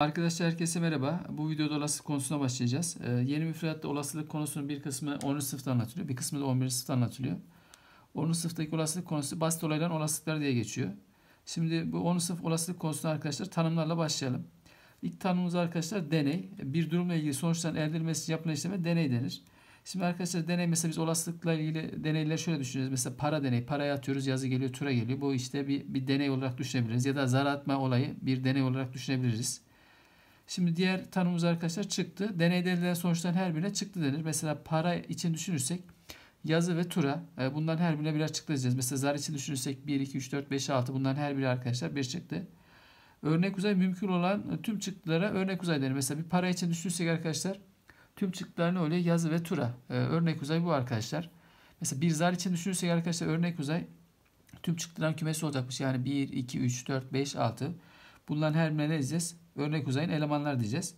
Arkadaşlar herkese merhaba. Bu videoda olasılık konusuna başlayacağız. Ee, yeni müfredatta olasılık konusunun bir kısmı 10. sınıfta anlatılıyor. Bir kısmı da 11. sınıfta anlatılıyor. 10. sınıftaki olasılık konusu basit olayların olasılıkları diye geçiyor. Şimdi bu 10. sınıf olasılık konusuna arkadaşlar tanımlarla başlayalım. İlk tanımımız arkadaşlar deney. Bir durumla ilgili sonuçtan elde edilmesi yapılan işleme deney denir. Şimdi arkadaşlar deney mesela biz olasılıkla ilgili deneyleri şöyle düşüneceğiz. Mesela para deney. Paraya atıyoruz yazı geliyor tura geliyor. Bu işte bir, bir deney olarak düşünebiliriz. Ya da zar atma olayı bir deney olarak düşünebiliriz. Şimdi diğer tanımımız arkadaşlar çıktı. Deneyde elde sonuçların her birine çıktı denir. Mesela para için düşünürsek yazı ve tura e, bunların her birine birer çıktı diyeceğiz. Mesela zar için düşünürsek 1, 2, 3, 4, 5, 6 bundan her biri arkadaşlar bir çıktı. Örnek uzay mümkün olan tüm çıktılara örnek uzay denir. Mesela bir para için düşünürsek arkadaşlar tüm çıktılarını öyle yazı ve tura. E, örnek uzay bu arkadaşlar. Mesela bir zar için düşünürsek arkadaşlar örnek uzay tüm çıktıların kümesi olacakmış. Yani 1, 2, 3, 4, 5, 6. Bunların her birine ne diyeceğiz? Örnek uzayın elemanlar diyeceğiz.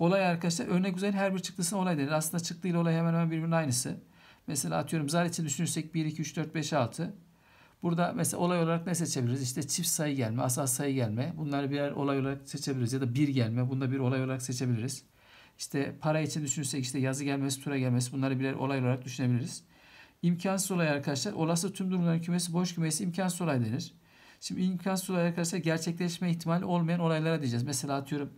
Olay arkadaşlar örnek uzayın her bir çıktısına olay denir. Aslında çıktıyla olay hemen hemen birbirinin aynısı. Mesela atıyorum zar için düşünürsek 1, 2, 3, 4, 5, 6. Burada mesela olay olarak ne seçebiliriz? İşte çift sayı gelme, asal sayı gelme. Bunları birer olay olarak seçebiliriz. Ya da bir gelme. Bunu da bir olay olarak seçebiliriz. İşte para için düşünürsek işte yazı gelmesi, tura gelmesi. Bunları birer olay olarak düşünebiliriz. İmkansız olay arkadaşlar. Olası tüm durumların kümesi boş kümesi imkansız olay denir. Şimdi imkansız olay arkadaşlar gerçekleşme ihtimali olmayan olaylara diyeceğiz. Mesela atıyorum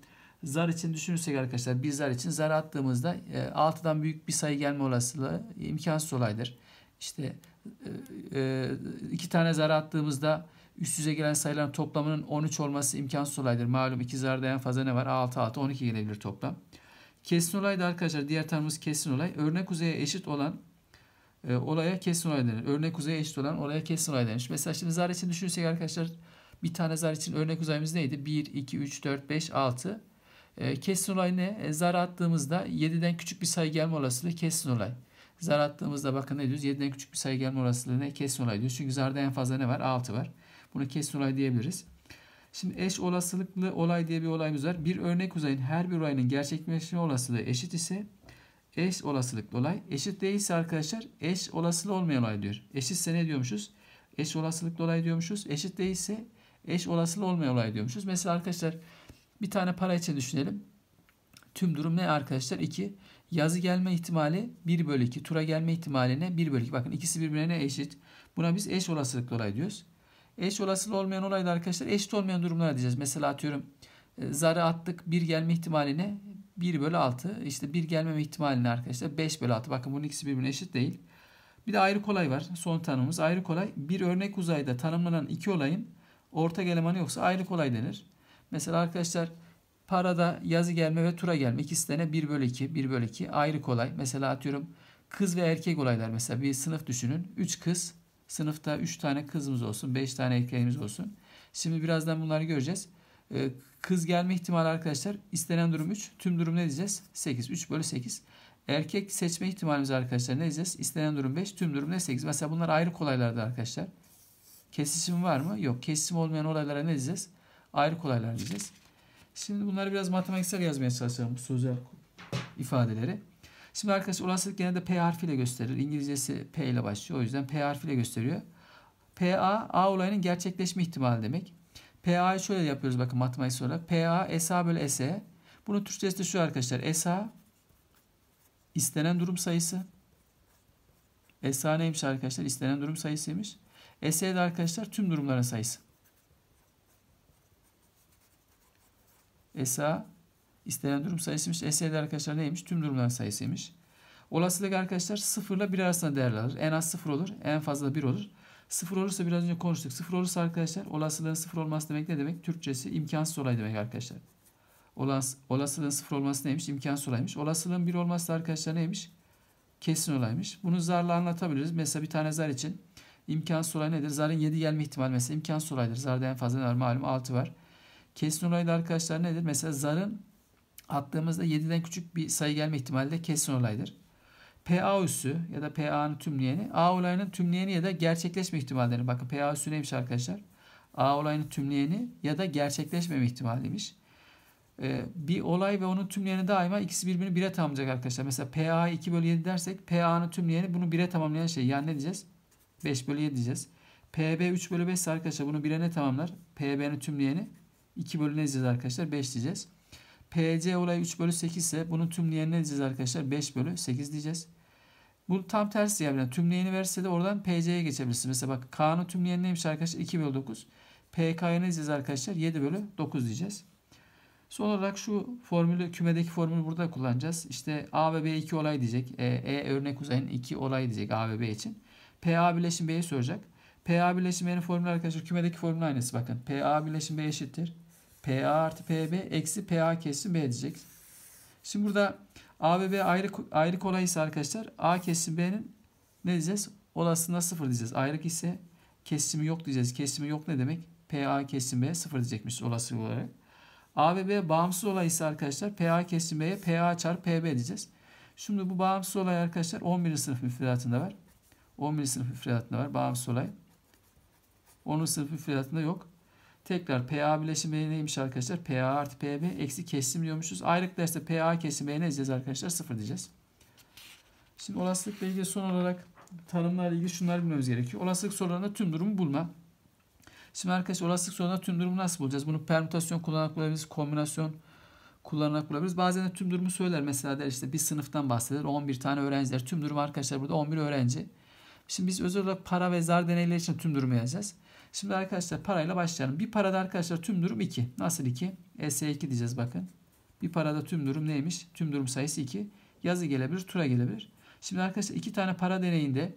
zar için düşünürsek arkadaşlar bir zar için zar attığımızda e, 6'dan büyük bir sayı gelme olasılığı imkansız olaydır. İşte e, e, iki tane zar attığımızda üst yüze gelen sayıların toplamının 13 olması imkansız olaydır. Malum iki zarda en fazla ne var? 6 6 12 gelebilir toplam. Kesin olay da arkadaşlar diğer tanımımız kesin olay. Örnek uzaya eşit olan e, olaya kesin olay denir. Örnek uzaya eşit olan olaya kesin olay denir. Mesela şimdi zar için düşünürsek arkadaşlar bir tane zar için örnek uzayımız neydi? 1, 2, 3, 4, 5, 6. E, kesin olay ne? E, zar attığımızda 7'den küçük bir sayı gelme olasılığı kesin olay. Zar attığımızda bakın ne diyoruz? 7'den küçük bir sayı gelme olasılığı ne? Kesin olay diyoruz. Çünkü zarda en fazla ne var? 6 var. Bunu kesin olay diyebiliriz. Şimdi eş olasılıklı olay diye bir olayımız var. Bir örnek uzayın her bir olayının gerçekleşme olasılığı eşit ise eş olasılıklı olay. Eşit değilse arkadaşlar eş olasılı olmayan olay diyor. Eşitse ne diyormuşuz? Eş olasılıklı olay diyormuşuz. Eşit değilse eş olasılı olmayan olay diyormuşuz. Mesela arkadaşlar bir tane para için düşünelim. Tüm durum ne arkadaşlar? 2. Yazı gelme ihtimali 1 bölü 2. Tura gelme ihtimaline 1 bölü 2. Bakın ikisi birbirine eşit. Buna biz eş olasılıklı olay diyoruz. Eş olasılı olmayan olayda arkadaşlar eşit olmayan durumlar diyeceğiz. Mesela atıyorum e, zarı attık 1 gelme ihtimaline 1 bölü 6 işte 1 gelmeme ihtimalini arkadaşlar 5 bölü 6 bakın bunun ikisi birbirine eşit değil. Bir de ayrı kolay var son tanımımız ayrı kolay bir örnek uzayda tanımlanan iki olayın ortak elemanı yoksa ayrı kolay denir. Mesela arkadaşlar parada yazı gelme ve tura gelme ikisi tane 1 bölü 2 1 bölü 2 ayrı kolay. Mesela atıyorum kız ve erkek olaylar mesela bir sınıf düşünün 3 kız sınıfta 3 tane kızımız olsun 5 tane erkeğimiz olsun. Şimdi birazdan bunları göreceğiz. Ee, kız gelme ihtimali arkadaşlar istenen durum 3. Tüm durum ne diyeceğiz? 8. 3 bölü 8. Erkek seçme ihtimalimiz arkadaşlar ne diyeceğiz? İstenen durum 5. Tüm durum ne 8? Mesela bunlar ayrı kolaylardı arkadaşlar. Kesişim var mı? Yok. Kesişim olmayan olaylara ne diyeceğiz? Ayrı kolaylar diyeceğiz. Şimdi bunları biraz matematiksel yazmaya çalışalım bu sözel ifadeleri. Şimdi arkadaşlar olasılık genelde P harfiyle gösterir. İngilizcesi P ile başlıyor. O yüzden P harfiyle gösteriyor. PA, A olayının gerçekleşme ihtimali demek. PA'yı şöyle yapıyoruz bakın matematik olarak. PA SA bölü SE. Bunun Türkçesi de şu arkadaşlar. SA istenen durum sayısı. SA neymiş arkadaşlar? İstenen durum sayısıymış. SE de arkadaşlar tüm durumların sayısı. SA istenen durum sayısıymış. SE de arkadaşlar neymiş? Tüm durumların sayısıymış. Olasılık arkadaşlar sıfırla bir 1 arasında değerlenir. En az sıfır olur. En fazla bir olur. Sıfır olursa biraz önce konuştuk. Sıfır olursa arkadaşlar olasılığın sıfır olması demek ne demek? Türkçesi imkansız olay demek arkadaşlar. Olas, olasılığın sıfır olması neymiş? İmkansız olaymış. Olasılığın bir olması da arkadaşlar neymiş? Kesin olaymış. Bunu zarla anlatabiliriz. Mesela bir tane zar için imkansız olay nedir? Zarın 7 gelme ihtimali mesela imkansız olaydır. Zarda en fazla ne var? Malum 6 var. Kesin olay da arkadaşlar nedir? Mesela zarın attığımızda 7'den küçük bir sayı gelme ihtimali de kesin olaydır. PA üssü ya da PA'nın tümleyeni A olayının tümleyeni ya da gerçekleşme ihtimalleri. Bakın PA üssü neymiş arkadaşlar? A olayının tümleyeni ya da gerçekleşmeme ihtimaliymiş. Ee, bir olay ve onun tümleyeni daima ikisi birbirini bire tamamlayacak arkadaşlar. Mesela PA 2 bölü 7 dersek PA'nın tümleyeni bunu bire tamamlayan şey. Yani ne diyeceğiz? 5 bölü 7 diyeceğiz. PB 3 bölü 5 ise arkadaşlar bunu bire ne tamamlar? PB'nin tümleyeni 2 bölü ne diyeceğiz arkadaşlar? 5 diyeceğiz. PC olayı 3 bölü 8 ise bunun tümleyeni ne diyeceğiz arkadaşlar? 5 bölü 8 diyeceğiz. Bu tam tersi yani tümleyeni verse de oradan PC'ye geçebilirsin. Mesela bak K'nın tümleyeni neymiş arkadaşlar? 2 bölü 9. PK'ya ne diyeceğiz arkadaşlar? 7 bölü 9 diyeceğiz. Son olarak şu formülü kümedeki formülü burada kullanacağız. İşte A ve B iki olay diyecek. E, e örnek uzayın iki olay diyecek A ve B için. PA bileşim B'yi soracak. PA birleşim B'nin formülü arkadaşlar kümedeki formülü aynısı bakın. PA bileşim B eşittir. PA artı PB eksi PA kesim B diyeceksin. Şimdi burada A ve B ayrı, ayrı kolay ise arkadaşlar A kesim B'nin ne diyeceğiz? Olasılığına sıfır diyeceğiz. Ayrık ise kesimi yok diyeceğiz. Kesimi yok ne demek? P A kesim B sıfır diyecekmiş olasılık olarak. A ve B bağımsız olay ise arkadaşlar P A kesim B'ye çarp P B diyeceğiz. Şimdi bu bağımsız olay arkadaşlar 11. sınıf müfredatında var. 11. sınıf müfredatında var bağımsız olay. 10. sınıf müfredatında yok. Tekrar PA bileşimi neymiş arkadaşlar? PA artı PB eksi kesim diyormuşuz. Ayrık derste PA kesimi ne diyeceğiz arkadaşlar? Sıfır diyeceğiz. Şimdi olasılık ilgili son olarak tanımlarla ilgili şunları bilmemiz gerekiyor. Olasılık sorularında tüm durumu bulma. Şimdi arkadaşlar olasılık sorularında tüm durumu nasıl bulacağız? Bunu permütasyon kullanarak bulabiliriz. Kombinasyon kullanarak bulabiliriz. Bazen de tüm durumu söyler. Mesela der işte bir sınıftan bahseder. 11 tane öğrenciler. Tüm durum arkadaşlar burada 11 öğrenci. Şimdi biz özel olarak para ve zar deneyleri için tüm durumu yazacağız. Şimdi arkadaşlar parayla başlayalım. Bir parada arkadaşlar tüm durum 2. Nasıl 2? ES2 diyeceğiz bakın. Bir parada tüm durum neymiş? Tüm durum sayısı 2. Yazı gelebilir, tura gelebilir. Şimdi arkadaşlar iki tane para deneyinde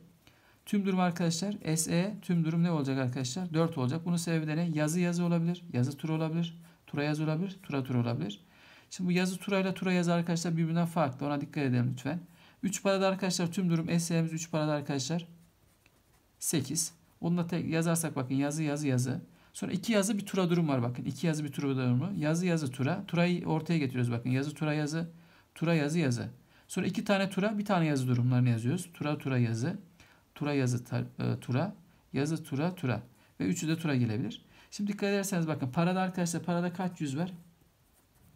tüm durum arkadaşlar SE tüm durum ne olacak arkadaşlar? 4 olacak. Bunun sebebi de ne? Yazı yazı olabilir. Yazı tura olabilir. Tura yazı olabilir. Tura tura olabilir. Şimdi bu yazı turayla tura yazı arkadaşlar birbirinden farklı. Ona dikkat edelim lütfen. 3 parada arkadaşlar tüm durum SE'miz 3 parada arkadaşlar 8. Onu da tek yazarsak bakın yazı yazı yazı. Sonra iki yazı bir tura durum var bakın. İki yazı bir tura durumu. Yazı yazı tura. Turayı ortaya getiriyoruz bakın. Yazı tura yazı. Tura yazı yazı. Sonra iki tane tura bir tane yazı durumlarını yazıyoruz. Tura tura yazı. Tura yazı tar, e, tura. Yazı tura tura. Ve üçü de tura gelebilir. Şimdi dikkat ederseniz bakın parada arkadaşlar parada kaç yüz var?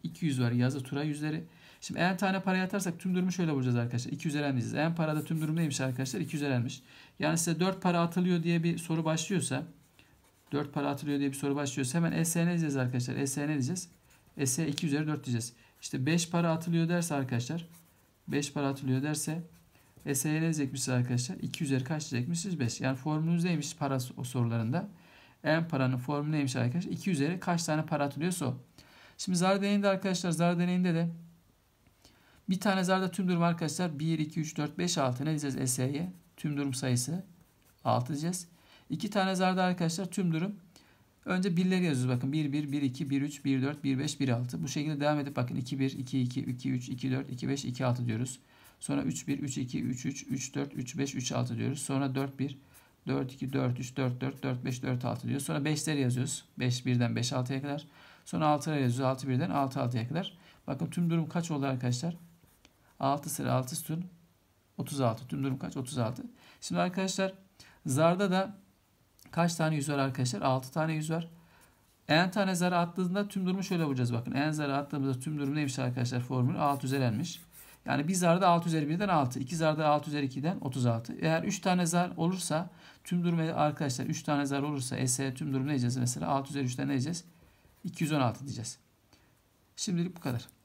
200 var yazı tura yüzleri. Şimdi en tane paraya atarsak tüm durumu şöyle bulacağız arkadaşlar. 2 üzeri En parada tüm durum neymiş arkadaşlar? 2 üzeri Yani size 4 para atılıyor diye bir soru başlıyorsa 4 para atılıyor diye bir soru başlıyorsa hemen ESN diyeceğiz arkadaşlar. ESN diyeceğiz. ES 2 üzeri 4 diyeceğiz. İşte 5 para atılıyor derse arkadaşlar 5 para atılıyor derse ESN diyecekmişiz arkadaşlar. 2 üzeri kaç diyecekmişiz? 5. Yani formülünüz neymiş para o sorularında? En paranın formülü neymiş arkadaşlar? 2 üzeri kaç tane para atılıyorsa o. Şimdi zar deneyinde arkadaşlar zar deneyinde de bir tane zarda tüm durum arkadaşlar 1, 2, 3, 4, 5, 6 ne diyeceğiz ES'ye? Tüm durum sayısı 6 diyeceğiz. İki tane zarda arkadaşlar tüm durum önce birleri yazıyoruz. Bakın 1, 1, 1, 2, 1, 3, 1, 4, 1, 5, 1, 6. Bu şekilde devam edip bakın 2, 1, 2, 2, 2, 3, 2, 4, 2, 5, 2, 6 diyoruz. Sonra 3, 1, 3, 2, 3, 3, 3, 4, 3, 5, 3, 6 diyoruz. Sonra 4, 1, 4, 2, 4, 3, 4, 4, 4, 5, 4, 6 diyoruz. Sonra 5'leri yazıyoruz. 5, 1'den 5, 6'ya kadar. Sonra 6'ları yazıyoruz. 6, 1'den 6, 6'ya kadar. Bakın tüm durum kaç oldu arkadaşlar? 6 sıra 6 sütun 36. Tüm durum kaç? 36. Şimdi arkadaşlar zarda da kaç tane yüz var arkadaşlar? 6 tane yüz var. En tane zarı attığında tüm durumu şöyle bulacağız. Bakın en zarı attığımızda tüm durum neymiş arkadaşlar? Formül 6 üzeri üzerenmiş. Yani bir zarda 6 üzeri 1'den 6. 2 zarda 6 üzeri 2'den 36. Eğer 3 tane zar olursa tüm durum e, arkadaşlar 3 tane zar olursa S tüm durum ne diyeceğiz? Mesela 6 üzeri 3'ten ne diyeceğiz? 216 diyeceğiz. Şimdilik bu kadar.